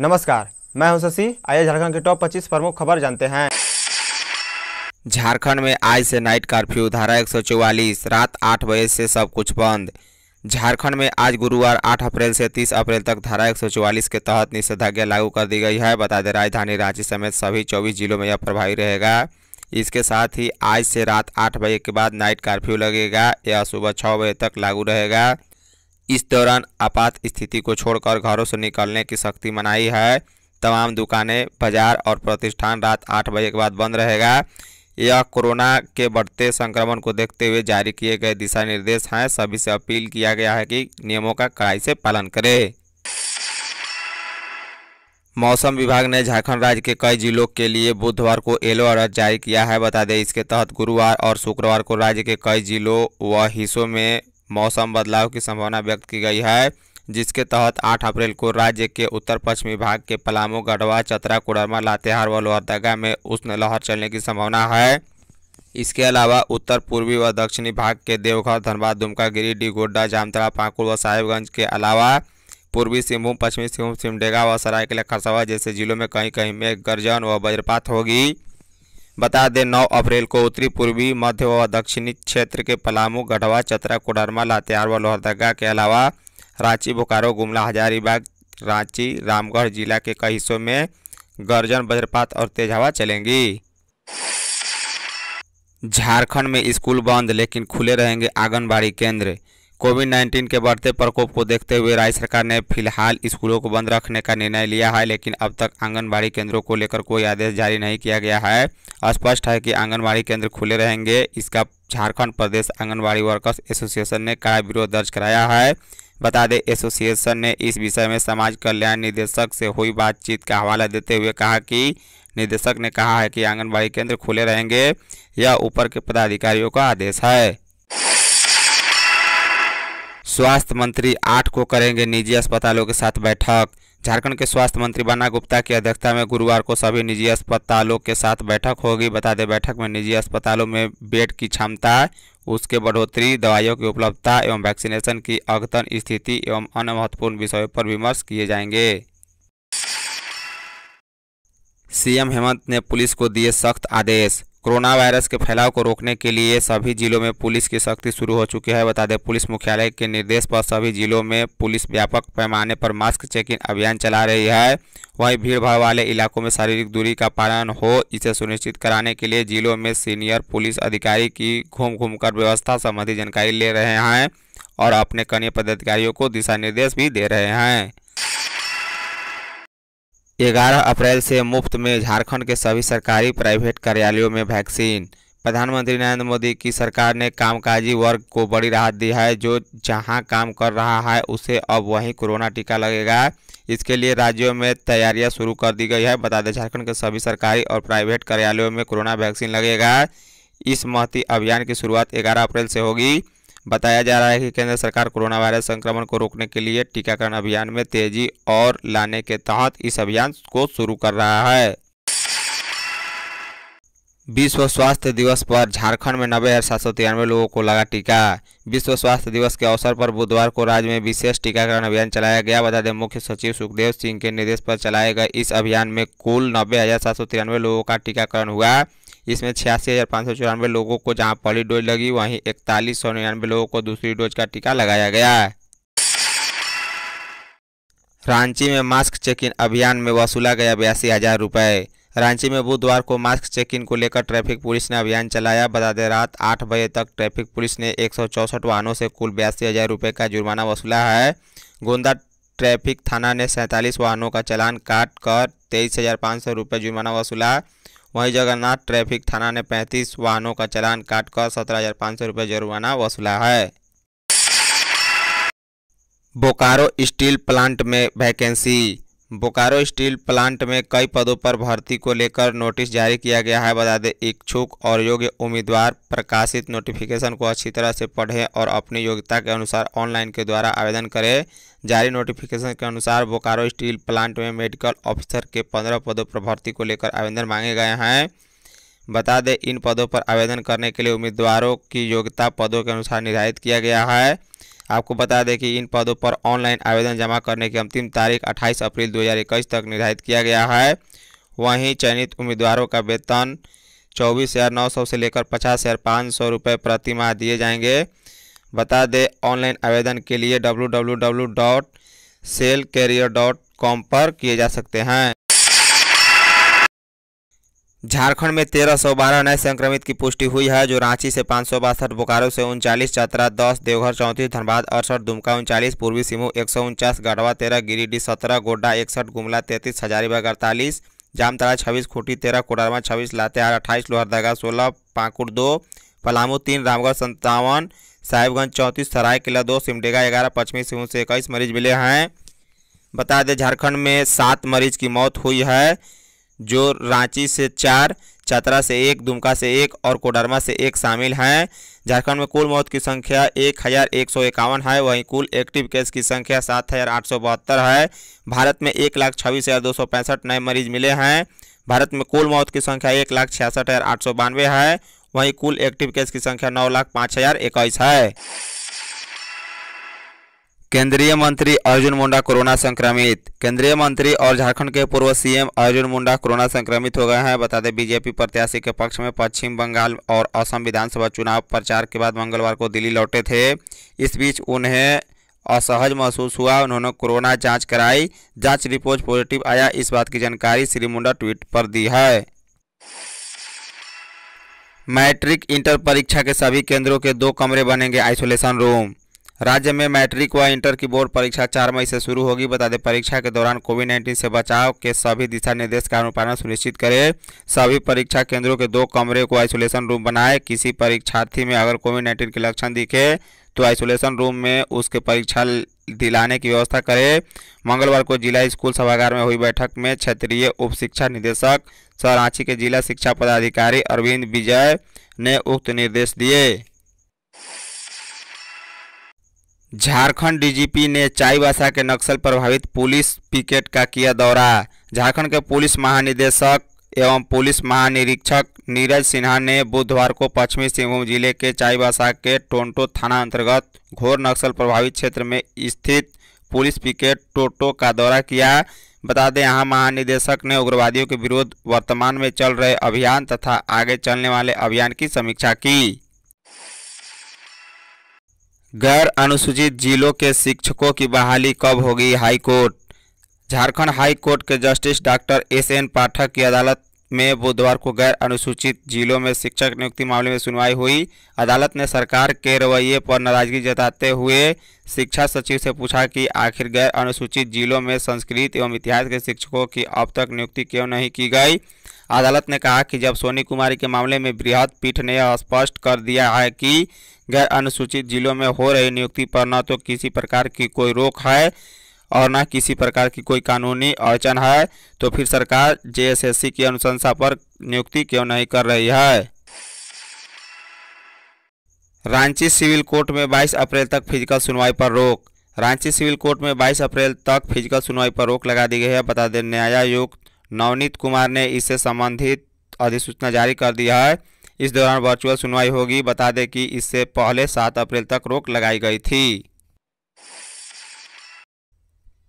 नमस्कार मैं हूं शशि आइए झारखंड के टॉप 25 प्रमुख खबर जानते हैं झारखंड में आज से नाइट कर्फ्यू धारा 144 रात 8 बजे से सब कुछ बंद झारखंड में आज गुरुवार 8 अप्रैल से 30 अप्रैल तक धारा 144 के तहत निषेधाज्ञा लागू कर दी गई है बता दें राजधानी रांची समेत सभी चौबीस जिलों में यह प्रभावी रहेगा इसके साथ ही आज से रात आठ बजे के बाद नाइट कर्फ्यू लगेगा यह सुबह छः बजे तक लागू रहेगा इस दौरान आपात स्थिति को छोड़कर घरों से निकलने की सख्ती मनाई है तमाम दुकानें बाजार और प्रतिष्ठान रात आठ बजे के बाद बंद रहेगा यह कोरोना के बढ़ते संक्रमण को देखते हुए जारी किए गए दिशा निर्देश हैं सभी से अपील किया गया है कि नियमों का कड़ाई से पालन करें मौसम विभाग ने झारखंड राज्य के कई जिलों के लिए बुधवार को येलो अलर्ट जारी किया है बता दें इसके तहत गुरुवार और शुक्रवार को राज्य के कई जिलों व हिस्सों में मौसम बदलाव की संभावना व्यक्त की गई है जिसके तहत 8 अप्रैल को राज्य के उत्तर पश्चिमी भाग के पलामू गढ़वा चतरा कोडरमा लातेहार व लोहरदगा में उष्ण लहर चलने की संभावना है इसके अलावा उत्तर पूर्वी व दक्षिणी भाग के देवघर धनबाद दुमका डी गोड्डा जामतरा पाकुड़ व साहेबगंज के अलावा पूर्वी सिंहभूम पश्चिमी सिंहभूम सिमडेगा व सरायकेला खरसावा जैसे जिलों में कहीं कहीं में गर्जन व वज्रपात होगी बता दें 9 अप्रैल को उत्तरी पूर्वी मध्य व दक्षिणी क्षेत्र के पलामू गढ़वा चतरा कोडरमा लातेहार व लोहरदगा के अलावा रांची बोकारो गुमला हजारीबाग रांची रामगढ़ जिला के कई हिस्सों में गर्जन वज्रपात और तेज हवा चलेंगी झारखंड में स्कूल बंद लेकिन खुले रहेंगे आंगनबाड़ी केंद्र कोविड 19 के बढ़ते प्रकोप को देखते हुए राज्य सरकार ने फिलहाल स्कूलों को बंद रखने का निर्णय लिया है लेकिन अब तक आंगनबाड़ी केंद्रों को लेकर कोई आदेश जारी नहीं किया गया है स्पष्ट है कि आंगनबाड़ी केंद्र खुले रहेंगे इसका झारखंड प्रदेश आंगनबाड़ी वर्कर्स एसोसिएशन ने कड़ा विरोध दर्ज कराया है बता दें एसोसिएशन ने इस विषय में समाज कल्याण निदेशक से हुई बातचीत का हवाला देते हुए कहा कि निदेशक ने कहा है कि आंगनबाड़ी केंद्र खुले रहेंगे यह ऊपर के पदाधिकारियों का आदेश है स्वास्थ्य मंत्री आठ को करेंगे निजी अस्पतालों के साथ बैठक झारखंड के स्वास्थ्य मंत्री बन्ना गुप्ता की अध्यक्षता में गुरुवार को सभी निजी अस्पतालों के साथ बैठक होगी बता दें बैठक में निजी अस्पतालों में बेड की क्षमता उसके बढ़ोतरी दवाइयों की उपलब्धता एवं वैक्सीनेशन की अद्यतन स्थिति एवं अन्य महत्वपूर्ण विषयों पर विमर्श किए जाएंगे सीएम हेमंत ने पुलिस को दिए सख्त आदेश कोरोना वायरस के फैलाव को रोकने के लिए सभी जिलों में पुलिस की सख्ती शुरू हो चुकी है बता दें पुलिस मुख्यालय के निर्देश पर सभी जिलों में पुलिस व्यापक पैमाने पर मास्क चेकिंग अभियान चला रही है वहीं भीड़ भाड़ वाले इलाकों में शारीरिक दूरी का पालन हो इसे सुनिश्चित कराने के लिए जिलों में सीनियर पुलिस अधिकारी की घूम घूम कर व्यवस्था संबंधी जानकारी ले रहे हैं और अपने कनीय पदाधिकारियों को दिशा निर्देश भी दे रहे हैं ग्यारह अप्रैल से मुफ्त में झारखंड के सभी सरकारी प्राइवेट कार्यालयों में वैक्सीन प्रधानमंत्री नरेंद्र मोदी की सरकार ने कामकाजी वर्ग को बड़ी राहत दी है जो जहां काम कर रहा है उसे अब वहीं कोरोना टीका लगेगा इसके लिए राज्यों में तैयारियां शुरू कर दी गई है बता दें झारखंड के सभी सरकारी और प्राइवेट कार्यालयों में कोरोना वैक्सीन लगेगा इस महती अभियान की शुरुआत ग्यारह अप्रैल से होगी बताया जा रहा है कि केंद्र सरकार कोरोना वायरस संक्रमण को रोकने के लिए टीकाकरण अभियान में तेजी और लाने के तहत इस अभियान को शुरू कर रहा है विश्व स्वास्थ्य दिवस पर झारखंड में नब्बे हज़ार सात सौ तिरानवे लोगों को लगा टीका विश्व स्वास्थ्य दिवस के अवसर पर बुधवार को राज्य में विशेष टीकाकरण अभियान चलाया गया बता दें मुख्य सचिव सुखदेव सिंह के निर्देश पर चलाए गए इस अभियान में कुल नब्बे हज़ार सात सौ तिरानवे लोगों का टीकाकरण हुआ इसमें छियासी हज़ार पाँच सौ चौरानवे लोगों को जहाँ पहली डोज लगी वहीं इकतालीस सौ निन्यानवे लोगों को दूसरी डोज का टीका लगाया गया है रांची में मास्क चेक इन अभियान में वसूला गया बयासी हज़ार रुपये रांची में बुधवार को मास्क चेक इन को लेकर ट्रैफिक पुलिस ने अभियान चलाया बता दें रात आठ बजे तक ट्रैफिक पुलिस ने एक वाहनों से कुल बयासी हज़ार रुपये का जुर्माना वसूला है गोंदा ट्रैफिक थाना ने सैंतालीस वाहनों का चालान काट कर तेईस हज़ार पाँच सौ रुपये जुर्माना वसूला वहीं जगन्नाथ ट्रैफिक थाना ने 35 वाहनों का चालान काटकर सत्रह हज़ार पाँच सौ रुपये जुर्माना वसूला है बोकारो स्टील प्लांट में वैकेंसी बोकारो स्टील प्लांट में कई पदों पर भर्ती को लेकर नोटिस जारी किया गया है बता दें इच्छुक और योग्य उम्मीदवार प्रकाशित नोटिफिकेशन को अच्छी तरह से पढ़ें और अपनी योग्यता के अनुसार ऑनलाइन के द्वारा आवेदन करें जारी नोटिफिकेशन के अनुसार बोकारो स्टील प्लांट में मेडिकल ऑफिसर के पंद्रह पदों पर भर्ती को लेकर आवेदन मांगे गए हैं बता दें इन पदों पर आवेदन करने के लिए उम्मीदवारों की योग्यता पदों के अनुसार निर्धारित किया गया है आपको बता दें कि इन पदों पर ऑनलाइन आवेदन जमा करने की अंतिम तारीख 28 अप्रैल 2021 तक निर्धारित किया गया है वहीं चयनित उम्मीदवारों का वेतन चौबीस हज़ार नौ सौ से लेकर पचास हज़ार पाँच सौ रुपये प्रति माह दिए जाएंगे बता दें ऑनलाइन आवेदन के लिए W dot SAIL career dot com पर किए जा सकते हैं झारखंड में तेरह सौ बारह नए संक्रमित की पुष्टि हुई है जो रांची से पाँच सौ बासठ बोकारो से उनचालीस चतरा दस देवघर चौंतीस धनबाद अड़सठ दुमका उनचालीस पूर्वी सिंहू एक सौ उनचास गढ़वा तेरह गिरिडीह सत्रह गोड्डा इकसठ गुमला तैंतीस हजारीबाग अड़तालीस जामताड़ा छब्बीस खूटी तेरह कोडरमा छब्बीस लातेहार अट्ठाईस लोहरदगा सोलह पाकुड़ दो पलामू तीन रामगढ़ संतावन साहिबगंज चौंतीस सरायकिला दो सिमडेगा ग्यारह पश्चिमी सिंहू से इक्कीस मरीज मिले हैं बता दें झारखंड में सात मरीज की मौत हुई है जो रांची से चार चतरा से एक दुमका से एक और कोडरमा से एक शामिल हैं झारखंड में कुल मौत की संख्या एक हज़ार एक सौ इक्यावन है वहीं कुल एक्टिव केस की संख्या सात हज़ार आठ सौ बहत्तर है भारत में एक लाख छब्बीस हज़ार दो सौ पैंसठ नए मरीज मिले हैं भारत में कुल मौत की संख्या एक लाख छियासठ हज़ार आठ सौ बानवे है वहीं कुल एक्टिव केस की संख्या नौ लाख पाँच हज़ार इक्कीस है केंद्रीय मंत्री अर्जुन मुंडा कोरोना संक्रमित केंद्रीय मंत्री और झारखंड के पूर्व सीएम अर्जुन मुंडा कोरोना संक्रमित हो गए हैं बता दें बीजेपी प्रत्याशी के पक्ष में पश्चिम बंगाल और असम विधानसभा चुनाव प्रचार के बाद मंगलवार को दिल्ली लौटे थे इस बीच उन्हें असहज महसूस हुआ उन्होंने कोरोना जांच कराई जांच रिपोर्ट पॉजिटिव आया इस बात की जानकारी श्री मुंडा ट्वीट पर दी है मैट्रिक इंटर परीक्षा के सभी केंद्रों के दो कमरे बनेंगे आइसोलेशन रूम राज्य में मैट्रिक व इंटर की बोर्ड परीक्षा चार मई से शुरू होगी बता दें परीक्षा के दौरान कोविड नाइन्टीन से बचाव के सभी दिशा निर्देश का अनुपालन सुनिश्चित करें सभी परीक्षा केंद्रों के दो कमरे को आइसोलेशन रूम बनाए किसी परीक्षार्थी में अगर कोविड नाइन्टीन के लक्षण दिखे तो आइसोलेशन रूम में उसके परीक्षा दिलाने की व्यवस्था करें मंगलवार को जिला स्कूल सभागार में हुई बैठक में क्षेत्रीय उप शिक्षा निदेशक रांची के जिला शिक्षा पदाधिकारी अरविंद विजय ने उक्त निर्देश दिए झारखंड डीजीपी ने चाईबासा के नक्सल प्रभावित पुलिस पिकेट का किया दौरा झारखंड के पुलिस महानिदेशक एवं पुलिस महानिरीक्षक नीरज सिन्हा ने बुधवार को पश्चिमी सिंहभूम जिले के चाईबासा के टोंटो थाना अंतर्गत घोर नक्सल प्रभावित क्षेत्र में स्थित पुलिस पिकेट टोटो का दौरा किया बता दें यहाँ महानिदेशक ने उग्रवादियों के विरुद्ध वर्तमान में चल रहे अभियान तथा आगे चलने वाले अभियान की समीक्षा की गैर अनुसूचित जिलों के शिक्षकों की बहाली कब होगी हाईकोर्ट झारखंड हाईकोर्ट के justice doctor S N Pathak की अदालत में बुधवार को गैर अनुसूचित जिलों में शिक्षक नियुक्ति मामले में सुनवाई हुई अदालत ने सरकार के रवैये पर नाराजगी जताते हुए शिक्षा सचिव से पूछा कि आखिर गैर अनुसूचित जिलों में संस्कृत एवं इतिहास के शिक्षकों की अब तक नियुक्ति क्यों नहीं की गई अदालत ने कहा कि जब सोनी कुमारी के मामले में बृहद पीठ ने स्पष्ट कर दिया है कि गैर अनुसूचित जिलों में हो रही नियुक्ति पर न तो किसी प्रकार की कोई रोक है और न किसी प्रकार की कोई कानूनी अड़चन है तो फिर सरकार जेएसएससी की अनुशंसा पर नियुक्ति क्यों नहीं कर रही है रांची सिविल कोर्ट में 22 अप्रैल तक फिजिकल सुनवाई पर रोक रांची सिविल कोर्ट में 22 अप्रैल तक फिजिकल सुनवाई पर रोक लगा दी गई है बता दें न्यायायुक्त नवनीत कुमार ने इससे संबंधित अधिसूचना जारी कर दिया है इस दौरान वर्चुअल सुनवाई होगी बता दें कि इससे पहले 7 अप्रैल तक रोक लगाई गई थी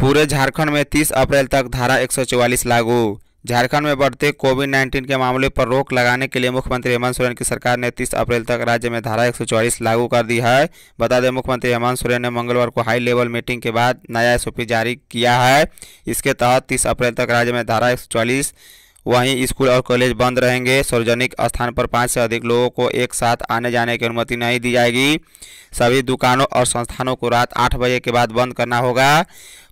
पूरे झारखंड में 30 अप्रैल तक धारा 144 लागू झारखंड में बढ़ते कोविड 19 के मामले पर रोक लगाने के लिए मुख्यमंत्री हेमंत सोरेन की सरकार ने 30 अप्रैल तक राज्य में धारा 144 लागू कर दी है बता दें मुख्यमंत्री हेमंत सोरेन ने मंगलवार को हाई लेवल मीटिंग के बाद नया एस जारी किया है इसके तहत 30 अप्रैल तक राज्य में धारा एक वहीं स्कूल और कॉलेज बंद रहेंगे सार्वजनिक स्थान पर पाँच से अधिक लोगों को एक साथ आने जाने की अनुमति नहीं दी जाएगी सभी दुकानों और संस्थानों को रात आठ बजे के बाद बंद करना होगा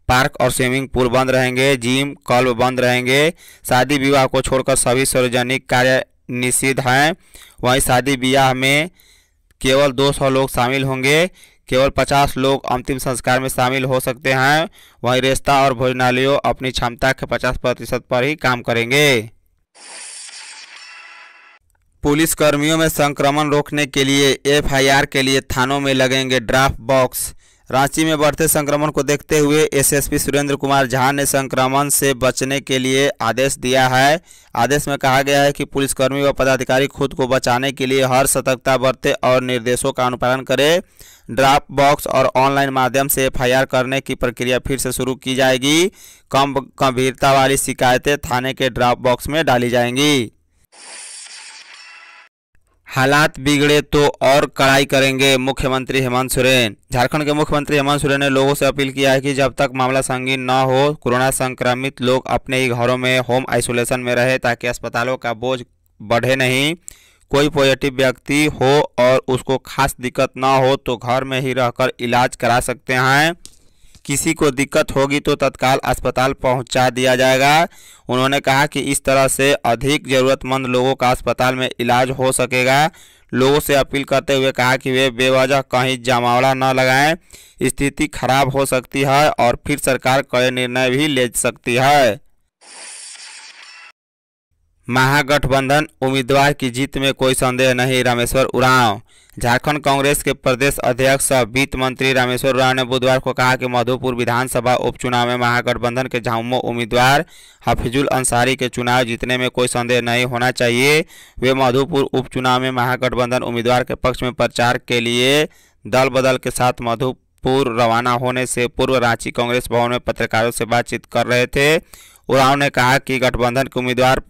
पार्क और स्विमिंग पूल बंद रहेंगे जिम क्लब बंद रहेंगे शादी विवाह को छोड़कर सभी सार्वजनिक कार्य निषिद्ध हैं वहीं शादी विवाह में केवल 200 लोग शामिल होंगे केवल 50 लोग अंतिम संस्कार में शामिल हो सकते हैं वहीं रेस्ता और भोजनालयों अपनी क्षमता के 50 प्रतिशत पर ही काम करेंगे पुलिस कर्मियों में संक्रमण रोकने के लिए एफआईआर के लिए थानों में लगेंगे ड्राफ्ट बॉक्स रांची में बढ़ते संक्रमण को देखते हुए एसएसपी सुरेंद्र कुमार झा ने संक्रमण से बचने के लिए आदेश दिया है आदेश में कहा गया है कि पुलिसकर्मी व पदाधिकारी खुद को बचाने के लिए हर सतर्कता बरते और निर्देशों का अनुपालन करें ड्राप बॉक्स और ऑनलाइन माध्यम से एफआईआर करने की प्रक्रिया फिर से शुरू की जाएगी कम गंभीरता वाली शिकायतें थाने के ड्राप बॉक्स में डाली जाएंगी हालात बिगड़े तो और कड़ाई करेंगे मुख्यमंत्री हेमंत सोरेन झारखंड के मुख्यमंत्री हेमंत सोरेन ने लोगों से अपील किया है कि जब तक मामला संगीन न हो कोरोना संक्रमित लोग अपने ही घरों में होम आइसोलेशन में रहे ताकि अस्पतालों का बोझ बढ़े नहीं कोई पॉजिटिव व्यक्ति हो और उसको खास दिक्कत ना हो तो घर में ही रहकर इलाज करा सकते हैं किसी को दिक्कत होगी तो तत्काल अस्पताल पहुंचा दिया जाएगा उन्होंने कहा कि इस तरह से अधिक ज़रूरतमंद लोगों का अस्पताल में इलाज हो सकेगा लोगों से अपील करते हुए कहा कि वे बेवजह कहीं जमावड़ा न लगाएं स्थिति खराब हो सकती है और फिर सरकार कड़े निर्णय भी ले सकती है महागठबंधन उम्मीदवार की जीत में कोई संदेह नहीं रामेश्वर उरांव झारखंड कांग्रेस के प्रदेश अध्यक्ष सह वित्त मंत्री रामेश्वर राव ने बुधवार को कहा कि मधुपुर विधानसभा उपचुनाव में महागठबंधन के झामुमो उम्मीदवार हफिजुल अंसारी के चुनाव जीतने में कोई संदेह नहीं होना चाहिए वे मधुपुर उपचुनाव में महागठबंधन उम्मीदवार के पक्ष में प्रचार के लिए दल बदल के साथ मधुपुर रवाना होने से पूर्व रांची कांग्रेस भवन में पत्रकारों से बातचीत कर रहे थे उराव ने कहा कि गठबंधन के उम्मीदवार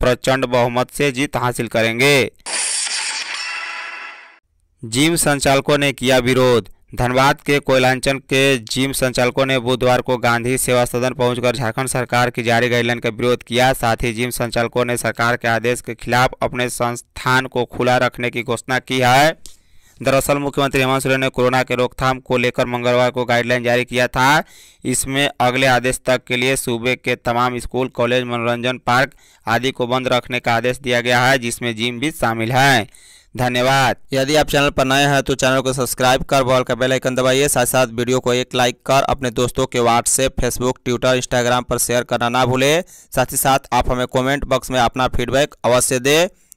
प्रचंड बहुमत से जीत हासिल करेंगे जिम संचालकों ने किया विरोध धनबाद के कोयलांचल के जिम संचालकों ने बुधवार को गांधी सेवा सदन पहुंचकर झारखंड सरकार की जारी गाइडलाइन का विरोध किया साथ ही जिम संचालकों ने सरकार के आदेश के खिलाफ अपने संस्थान को खुला रखने की घोषणा की है दरअसल मुख्यमंत्री हेमंत सोरेन ने कोरोना के रोकथाम को लेकर मंगलवार को गाइडलाइन जारी किया था इसमें अगले आदेश तक के लिए सूबे के तमाम स्कूल कॉलेज मनोरंजन पार्क आदि को बंद रखने का आदेश दिया गया है जिसमें जिम भी शामिल है धन्यवाद यदि आप चैनल पर नए हैं तो चैनल को सब्सक्राइब कर बॉल का बेल आइकन दबाइए साथ साथ वीडियो को एक लाइक कर अपने दोस्तों के व्हाट्सएप फेसबुक ट्विटर इंस्टाग्राम पर शेयर करना ना भूलें साथ ही साथ आप हमें कमेंट बॉक्स में अपना फीडबैक अवश्य दें